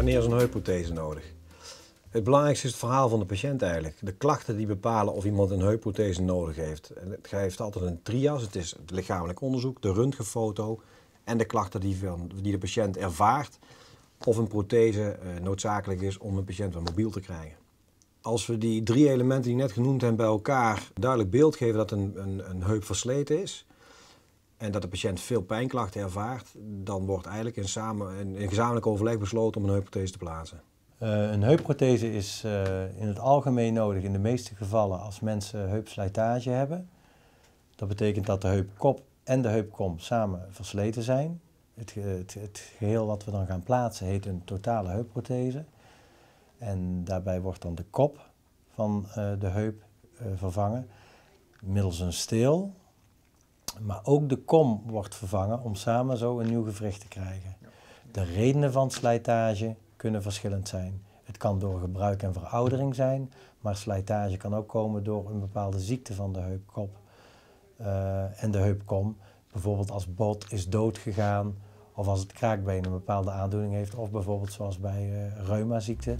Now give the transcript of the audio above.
Wanneer is een heupprothese nodig? Het belangrijkste is het verhaal van de patiënt eigenlijk. De klachten die bepalen of iemand een heupprothese nodig heeft. het geeft altijd een trias. Het is het lichamelijk onderzoek, de röntgenfoto en de klachten die, die de patiënt ervaart. Of een prothese eh, noodzakelijk is om een patiënt weer mobiel te krijgen. Als we die drie elementen die net genoemd hebben bij elkaar duidelijk beeld geven dat een, een, een heup versleten is, en dat de patiënt veel pijnklachten ervaart, dan wordt eigenlijk in, samen, in gezamenlijk overleg besloten om een heupprothese te plaatsen. Eh, een heupprothese is eh, in het algemeen nodig in de meeste gevallen als mensen heupslijtage hebben. Dat betekent dat de heupkop en de heupkom samen versleten zijn. Het, het, het, geheel wat we dan gaan plaatsen heet een totale heupprothese. En daarbij wordt dan de kop van eh, de heup vervangen middels een steel maar ook de kom wordt vervangen om samen zo een nieuw gewricht te krijgen. De redenen van slijtage kunnen verschillend zijn. Het kan door gebruik en veroudering zijn, maar slijtage kan ook komen door een bepaalde ziekte van de heupkop eh, en de heupkom. Bijvoorbeeld als bot is doodgegaan of als het kraakbeen een bepaalde aandoening heeft of bijvoorbeeld zoals bij eh, reuma ziekte.